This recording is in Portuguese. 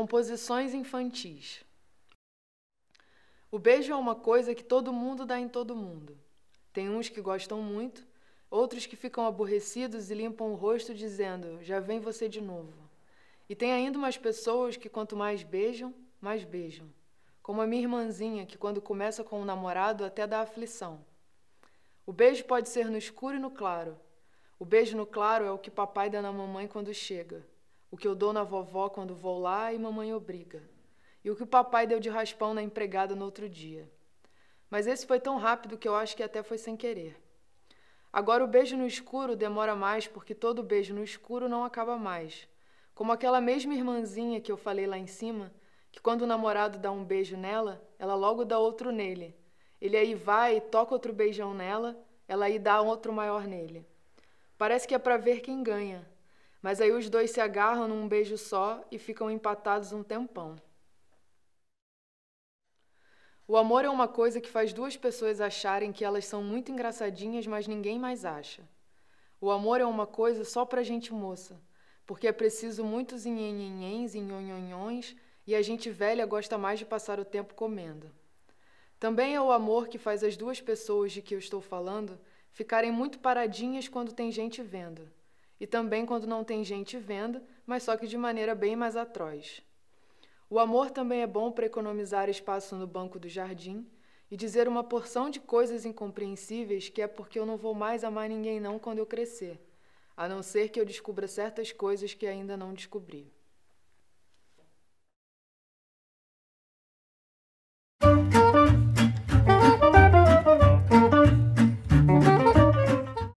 Composições infantis. O beijo é uma coisa que todo mundo dá em todo mundo. Tem uns que gostam muito, outros que ficam aborrecidos e limpam o rosto dizendo: "Já vem você de novo". E tem ainda umas pessoas que quanto mais beijam, mais beijam. Como a minha irmãzinha, que quando começa com um namorado até dá aflição. O beijo pode ser no escuro e no claro. O beijo no claro é o que papai dá na mamãe quando chega o que eu dou na vovó quando vou lá e mamãe obriga, e o que o papai deu de raspão na empregada no outro dia. Mas esse foi tão rápido que eu acho que até foi sem querer. Agora o beijo no escuro demora mais porque todo beijo no escuro não acaba mais. Como aquela mesma irmãzinha que eu falei lá em cima, que quando o namorado dá um beijo nela, ela logo dá outro nele. Ele aí vai e toca outro beijão nela, ela aí dá outro maior nele. Parece que é para ver quem ganha, mas aí os dois se agarram num beijo só e ficam empatados um tempão. O amor é uma coisa que faz duas pessoas acharem que elas são muito engraçadinhas, mas ninguém mais acha. O amor é uma coisa só pra gente moça, porque é preciso muitos inhenhenhens e nhonhonhões, e a gente velha gosta mais de passar o tempo comendo. Também é o amor que faz as duas pessoas de que eu estou falando ficarem muito paradinhas quando tem gente vendo e também quando não tem gente vendo, mas só que de maneira bem mais atroz. O amor também é bom para economizar espaço no banco do jardim e dizer uma porção de coisas incompreensíveis que é porque eu não vou mais amar ninguém não quando eu crescer, a não ser que eu descubra certas coisas que ainda não descobri.